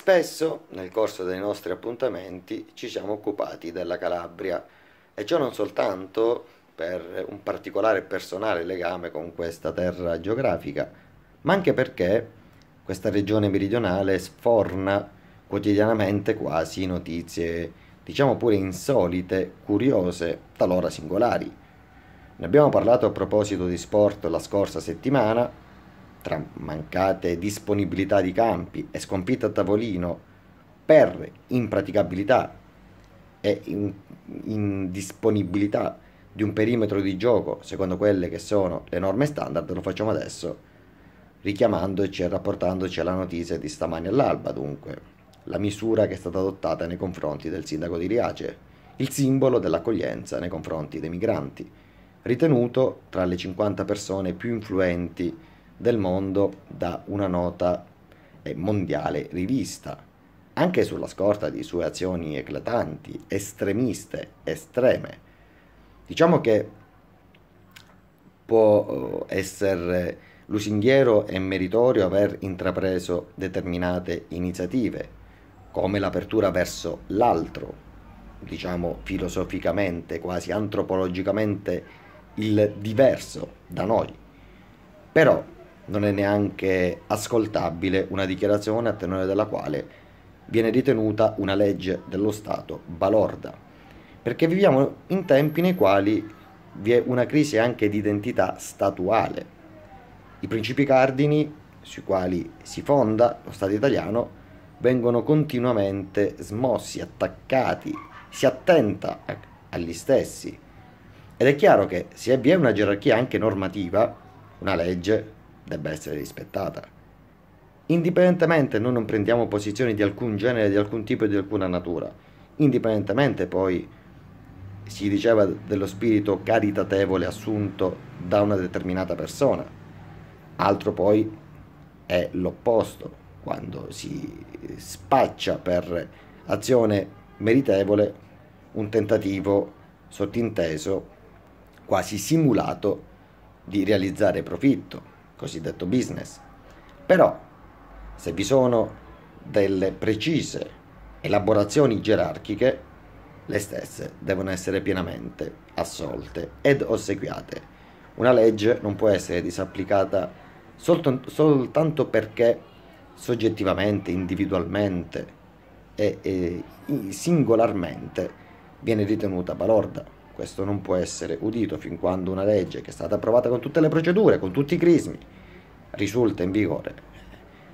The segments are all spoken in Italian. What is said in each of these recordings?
Spesso, nel corso dei nostri appuntamenti, ci siamo occupati della Calabria e ciò non soltanto per un particolare e personale legame con questa terra geografica, ma anche perché questa regione meridionale sforna quotidianamente quasi notizie, diciamo pure insolite, curiose, talora singolari. Ne abbiamo parlato a proposito di sport la scorsa settimana tra mancate disponibilità di campi e sconfitta a tavolino per impraticabilità e indisponibilità di un perimetro di gioco secondo quelle che sono le norme standard, lo facciamo adesso richiamandoci e rapportandoci alla notizia di stamani all'alba dunque, la misura che è stata adottata nei confronti del sindaco di Riace, il simbolo dell'accoglienza nei confronti dei migranti, ritenuto tra le 50 persone più influenti del mondo da una nota eh, mondiale rivista, anche sulla scorta di sue azioni eclatanti, estremiste, estreme. Diciamo che può eh, essere lusinghiero e meritorio aver intrapreso determinate iniziative, come l'apertura verso l'altro, diciamo filosoficamente, quasi antropologicamente, il diverso da noi. Però non è neanche ascoltabile una dichiarazione a tenore della quale viene ritenuta una legge dello Stato balorda, perché viviamo in tempi nei quali vi è una crisi anche di identità statuale. I principi cardini sui quali si fonda lo Stato italiano vengono continuamente smossi, attaccati, si attenta agli stessi. Ed è chiaro che se vi è una gerarchia anche normativa, una legge, debba essere rispettata. Indipendentemente noi non prendiamo posizioni di alcun genere, di alcun tipo e di alcuna natura. Indipendentemente poi si diceva dello spirito caritatevole assunto da una determinata persona. Altro poi è l'opposto, quando si spaccia per azione meritevole un tentativo sottinteso, quasi simulato, di realizzare profitto cosiddetto business. Però, se vi sono delle precise elaborazioni gerarchiche, le stesse devono essere pienamente assolte ed ossequiate. Una legge non può essere disapplicata solt soltanto perché soggettivamente, individualmente e, e singolarmente viene ritenuta balorda questo non può essere udito fin quando una legge che è stata approvata con tutte le procedure, con tutti i crismi, risulta in vigore.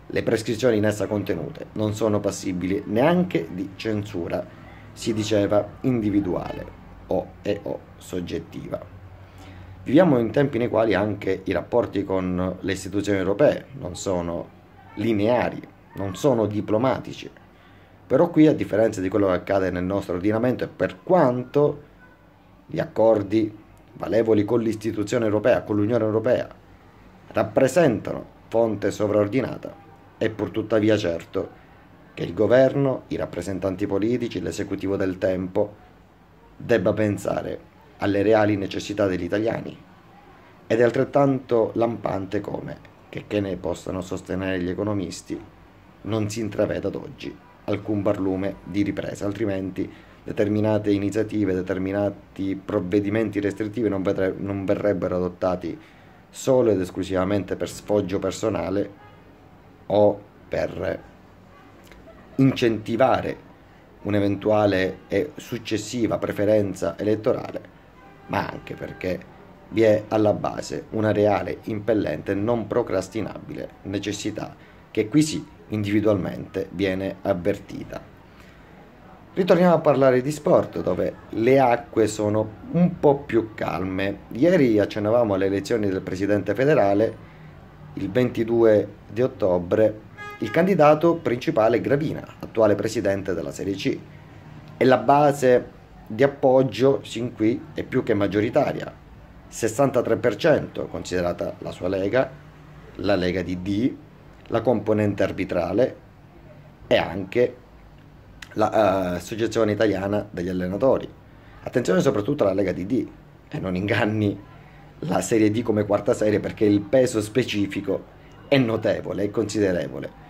Le prescrizioni in essa contenute non sono passibili neanche di censura, si diceva individuale o e o soggettiva. Viviamo in tempi nei quali anche i rapporti con le istituzioni europee non sono lineari, non sono diplomatici. Però qui, a differenza di quello che accade nel nostro ordinamento, e per quanto gli accordi valevoli con l'istituzione europea, con l'Unione Europea, rappresentano fonte sovraordinata, è pur tuttavia certo che il governo, i rappresentanti politici, l'esecutivo del tempo debba pensare alle reali necessità degli italiani ed è altrettanto lampante come, che, che ne possano sostenere gli economisti, non si intraveda ad oggi alcun barlume di ripresa, altrimenti determinate iniziative, determinati provvedimenti restrittivi non, vedre- non verrebbero adottati solo ed esclusivamente per sfoggio personale o per incentivare un'eventuale e successiva preferenza elettorale, ma anche perché vi è alla base una reale, impellente e non procrastinabile necessità che qui sì individualmente viene avvertita. Ritorniamo a parlare di sport dove le acque sono un po' più calme. Ieri accennavamo alle elezioni del presidente federale, il 22 di ottobre, il candidato principale è Gravina, attuale presidente della Serie C, e la base di appoggio sin qui è più che maggioritaria, 63% considerata la sua lega, la lega di D, la componente arbitrale e anche l'Associazione la, uh, Italiana degli Allenatori. Attenzione soprattutto alla Lega DD e non inganni la Serie D come quarta serie perché il peso specifico è notevole, è considerevole.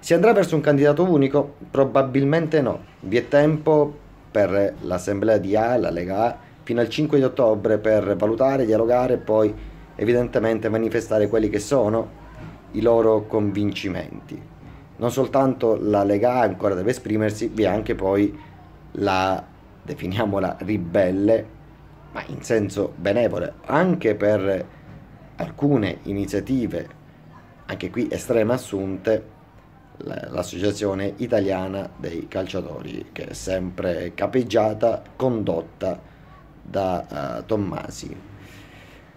Si andrà verso un candidato unico? Probabilmente no. Vi è tempo per l'assemblea di A, la Lega A, fino al 5 di ottobre per valutare, dialogare e poi evidentemente manifestare quelli che sono i loro convincimenti non soltanto la Lega A ancora deve esprimersi, vi è anche poi la, definiamola, ribelle, ma in senso benevole, anche per alcune iniziative, anche qui estreme assunte, l'associazione italiana dei calciatori che è sempre capeggiata, condotta da uh, Tommasi.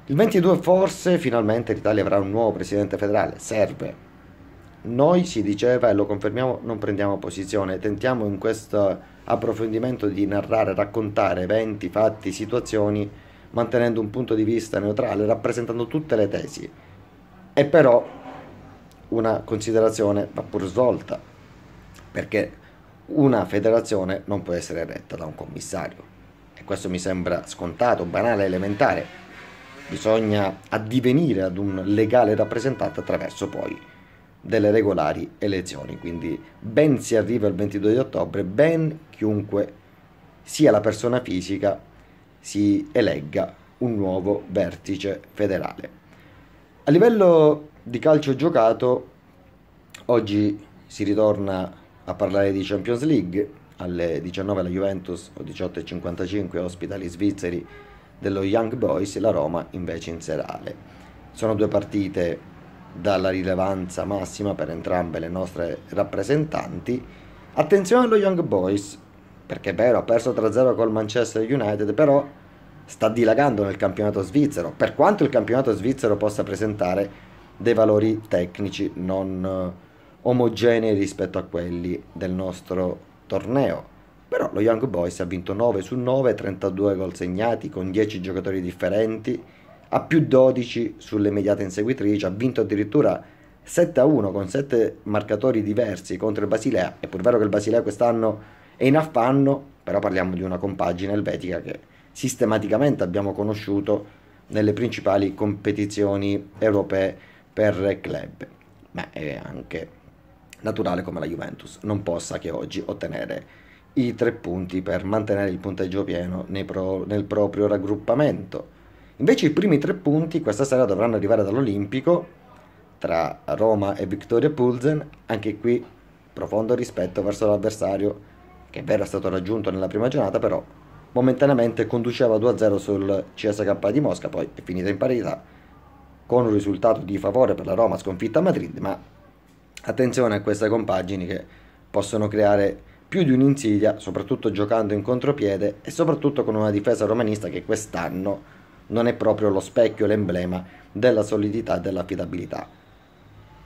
Il 22 forse finalmente l'Italia avrà un nuovo presidente federale, serve noi si diceva, e lo confermiamo, non prendiamo posizione, tentiamo in questo approfondimento di narrare, raccontare eventi, fatti, situazioni, mantenendo un punto di vista neutrale, rappresentando tutte le tesi. E però una considerazione va pur svolta, perché una federazione non può essere retta da un commissario. E questo mi sembra scontato, banale, elementare. Bisogna addivenire ad un legale rappresentante attraverso poi delle regolari elezioni. Quindi ben si arriva il 22 di ottobre, ben chiunque sia la persona fisica si elegga un nuovo vertice federale. A livello di calcio giocato, oggi si ritorna a parlare di Champions League, alle 19 la Juventus o 18.55 ospita gli svizzeri dello Young Boys, la Roma invece in serale. Sono due partite dalla rilevanza massima per entrambe le nostre rappresentanti. Attenzione allo Young Boys, perché è vero, ha perso 3-0 col Manchester United, però sta dilagando nel campionato svizzero, per quanto il campionato svizzero possa presentare dei valori tecnici non eh, omogenei rispetto a quelli del nostro torneo. Però lo Young Boys ha vinto 9 su 9, 32 gol segnati con 10 giocatori differenti a più 12 sulle sull'immediata inseguitrici, ha vinto addirittura 7 a 1 con 7 marcatori diversi contro il Basilea, è pur vero che il Basilea quest'anno è in affanno, però parliamo di una compagine elvetica che sistematicamente abbiamo conosciuto nelle principali competizioni europee per club, ma è anche naturale come la Juventus non possa che oggi ottenere i tre punti per mantenere il punteggio pieno pro, nel proprio raggruppamento. Invece i primi tre punti questa sera dovranno arrivare dall'Olimpico tra Roma e Victoria Pulzen. anche qui profondo rispetto verso l'avversario che è vero è stato raggiunto nella prima giornata, però momentaneamente conduceva 2-0 sul CSK di Mosca, poi è finita in parità con un risultato di favore per la Roma sconfitta a Madrid, ma attenzione a queste compagini che possono creare più di un'insidia, soprattutto giocando in contropiede e soprattutto con una difesa romanista che quest'anno non è proprio lo specchio l'emblema della solidità e dell'affidabilità.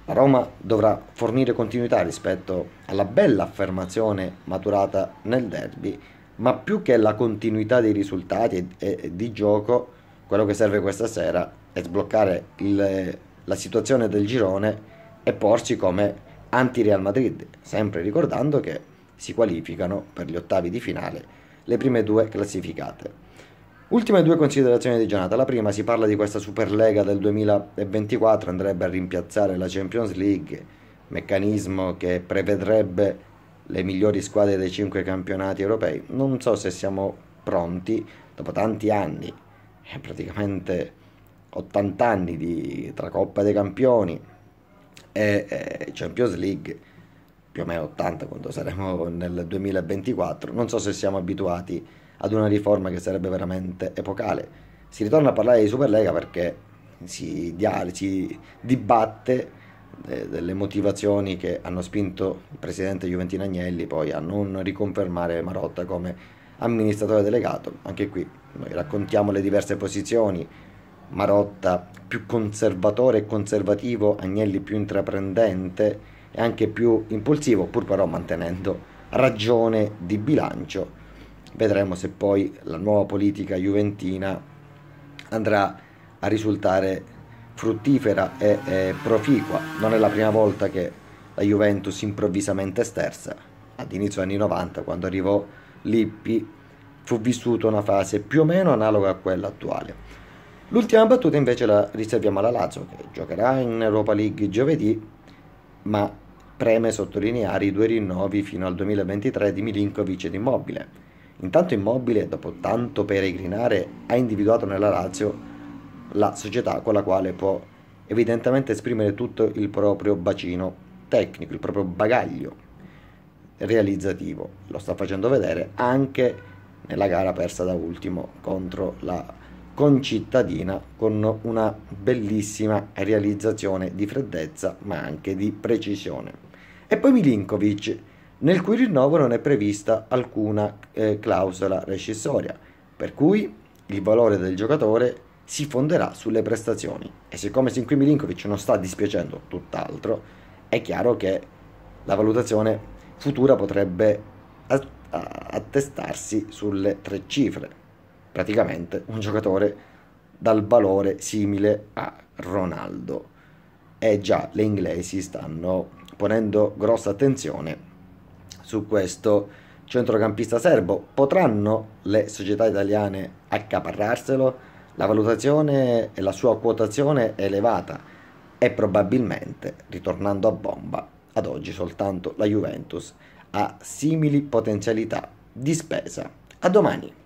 La Roma dovrà fornire continuità rispetto alla bella affermazione maturata nel derby, ma più che la continuità dei risultati e, di gioco, quello che serve questa sera è sbloccare il, la situazione del girone e porsi come anti-Real Madrid, sempre ricordando che si qualificano per gli ottavi di finale le prime due classificate. Ultime due considerazioni di giornata. La prima si parla di questa Superlega del 2024, andrebbe a rimpiazzare la Champions League, meccanismo che prevedrebbe le migliori squadre dei cinque campionati europei. Non so se siamo pronti dopo tanti anni, eh, praticamente 80 anni di, tra Coppa dei Campioni e, e Champions League, più o meno 80 quando saremo nel 2024. Non so se siamo abituati a ad una riforma che sarebbe veramente epocale. Si ritorna a parlare di Superlega perché si, dia, si dibatte eh, delle motivazioni che hanno spinto il presidente Juventino Agnelli poi a non riconfermare Marotta come amministratore delegato. Anche qui noi raccontiamo le diverse posizioni. Marotta più conservatore e conservativo, Agnelli più intraprendente e anche più impulsivo, pur però mantenendo ragione di bilancio vedremo se poi la nuova politica juventina andrà a risultare fruttifera e, e proficua. Non è la prima volta che la Juventus improvvisamente sterza. Ad inizio anni 90, quando arrivò Lippi, fu vissuta una fase più o meno analoga a quella attuale. L'ultima battuta invece la riserviamo alla Lazio, che giocherà in Europa League giovedì, ma preme sottolineare i due rinnovi fino al 2023 di Milinkovic ed Immobile Intanto Immobile, dopo tanto peregrinare, ha individuato nella Lazio la società con la quale può evidentemente esprimere tutto il proprio bacino tecnico, il proprio bagaglio realizzativo. Lo sta facendo vedere anche nella gara persa da ultimo contro la concittadina con una bellissima realizzazione di freddezza ma anche di precisione. E poi Milinkovic nel cui rinnovo non è prevista alcuna eh, clausola recessoria, per cui il valore del giocatore si fonderà sulle prestazioni. E siccome sin Milinkovic non sta dispiacendo tutt'altro, è chiaro che la valutazione futura potrebbe attestarsi sulle tre cifre, praticamente un giocatore dal valore simile a Ronaldo. E già le inglesi stanno ponendo grossa attenzione su questo centrocampista serbo. Potranno le società italiane accaparrarselo? La valutazione e la sua quotazione è elevata e probabilmente, ritornando a bomba, ad oggi soltanto la Juventus ha simili potenzialità di spesa. A domani!